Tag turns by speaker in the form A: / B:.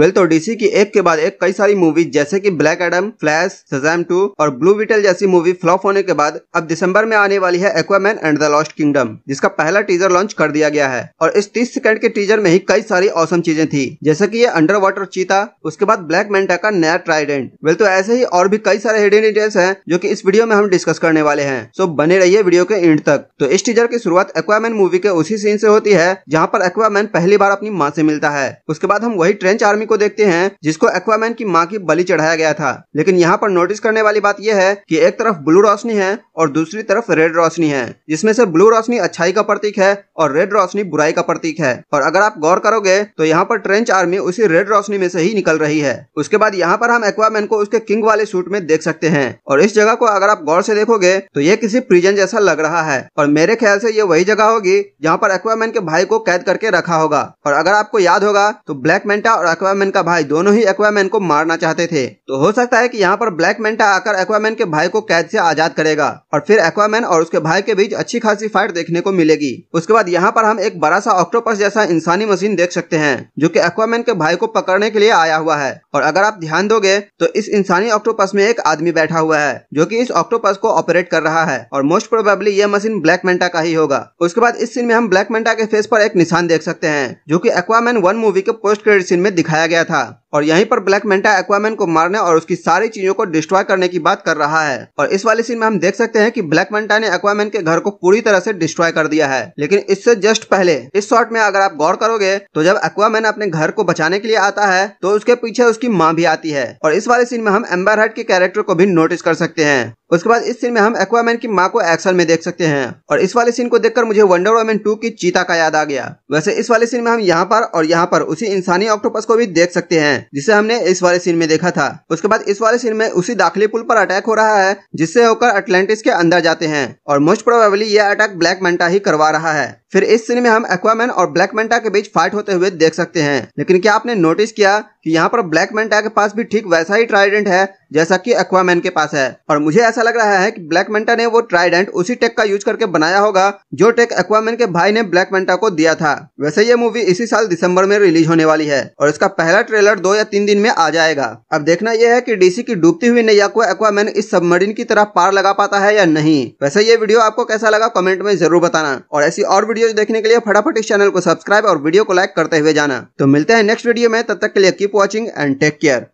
A: well तो DC की एक के बाद एक कई सारी मूवी जैसे कि Black Adam Flash Shazam two और ब्लू विटल जैसी मूवी फ्लॉप होने के बाद अब दिसंबर में आने वाली है Aquaman and the Lost Kingdom जिसका पहला टीजर लॉन्च कर दिया गया है और इस तीस सेकंड के टीजर में ही कई सारी औसम चीजें थी जैसे की ये अंडर वाटर चीता उसके बाद ब्लैक मेंटा का नया ट्राइडेंट वेल तो ऐसे ही और भी कई सारे हिडन डिटेल्स है जो की इस वीडियो में हम डिस्कस करने वाले हैं सो बने रहिए वीडियो के एंड तक तो इस टीजर की शुरुआत एक्वामैन मूवी के उसी सीन से होती है जहाँ पर एक्वामैन पहली बार अपनी माँ से मिलता है उसके बाद हम वही ट्रेंच आर्मी को देखते हैं जिसको एक्वामैन की माँ की बलि चढ़ाया गया था लेकिन यहाँ पर नोटिस करने वाली बात यह है कि एक तरफ ब्लू रोशनी है और दूसरी तरफ रेड रोशनी है जिसमें से ब्लू रोशनी अच्छाई का प्रतीक है और रेड रोशनी बुराई का प्रतीक है और अगर आप गौर करोगे तो यहाँ पर ट्रेंच आर्मी उसी रेड रोशनी में से ही निकल रही है उसके बाद यहाँ पर हम एक्वामैन को उसके किंग वाले सूट में देख सकते हैं और इस जगह को अगर आप गौर से देखोगे तो ये किसी प्रिजन जैसा लग रहा है और मेरे ख्याल से ये वही जगह होगी जहाँ पर एक्वामैन के भाई को कैद करके रखा होगा और अगर आपको याद होगा तो ब्लैक मेंटा और एक्वामैन का भाई दोनों ही एक्वामैन को मारना चाहते थे तो हो सकता है कि यहाँ पर ब्लैक मेंटा आकर एक्वामैन के भाई को कैद से आजाद करेगा और फिर एक्वामैन और उसके भाई के बीच अच्छी खासी फाइट देखने को मिलेगी उसके बाद यहाँ पर हम एक बड़ा सा ऑक्टोपस जैसा इंसानी मशीन देख सकते हैं जो की एक्वामैन के भाई को पकड़ने के लिए आया हुआ है और अगर आप ध्यान दोगे तो इस इंसानी ऑक्टोपस में एक आदमी बैठा हुआ है जो की इस ऑक्टोपस को ऑपरेट कर रहा है और मोस्ट प्रोबेबली ये मशीन ब्लैक मेंटा का ही होगा उसके बाद इस सीन में हम ब्लैक मेंटा के फेस पर एक निशान देख सकते हैं जो की एक्वामैन वन मूवी के पोस्ट क्रेडिट सीन में दिखाया दिखाया गया था और यहीं पर ब्लैक मेंटा एक्वामैन को मारने और उसकी सारी चीजों को डिस्ट्रॉय करने की बात कर रहा है और इस वाले सीन में हम देख सकते हैं कि ब्लैक मेंटा ने एक्वामैन के घर को पूरी तरह से डिस्ट्रॉय कर दिया है लेकिन इससे जस्ट पहले इस शॉट में अगर आप गौर करोगे तो जब एक्वामैन अपने घर को बचाने के लिए आता है तो उसके पीछे उसकी माँ भी आती है और इस वाले सीन में हम एम्बर हट के कैरेक्टर को भी नोटिस कर सकते हैं उसके बाद इस सीन में हम एक्वामैन की माँ को एक्शन में देख सकते हैं और इस वाले सीन को देखकर मुझे वंडर वुमन टू की चीता का याद आ गया वैसे इस वाले सीन में हम यहाँ पर और यहाँ पर उसी इंसानी ऑक्टोपस को भी देख सकते हैं जिसे हमने इस वाले सीन में देखा था उसके बाद इस वाले सीन में उसी दाखिले पुल पर अटैक हो रहा है जिससे होकर अटलांटिस के अंदर जाते हैं और मोस्ट प्रोबेबली यह अटैक ब्लैक मेंटा ही करवा रहा है फिर इस सीन में हम एक्वामैन और ब्लैक मेंटा के बीच फाइट होते हुए देख सकते हैं लेकिन क्या आपने नोटिस किया कि यहाँ पर ब्लैक मेंटा के पास भी ठीक वैसा ही ट्राइडेंट है जैसा कि एक्वामैन के पास है और मुझे ऐसा लग रहा है कि ब्लैक मेंटा ने वो ट्राइडेंट उसी टेक का यूज करके बनाया होगा जो टेक एक्वामैन के भाई ने ब्लैक मेंटा को दिया था वैसे ये मूवी इसी साल दिसंबर में रिलीज होने वाली है और इसका पहला ट्रेलर दो या तीन दिन में आ जाएगा अब देखना यह है की डीसी की डूबती हुई नैया को एक्वामैन इस सबमरीन की तरह पार लगा पाता है या नहीं वैसे ये वीडियो आपको कैसा लगा कॉमेंट में जरूर बताना और ऐसी और वीडियो वीडियो देखने के लिए फटाफट इस चैनल को सब्सक्राइब और वीडियो को लाइक करते हुए जाना तो मिलते हैं नेक्स्ट वीडियो में तब तक के लिए keep watching and take care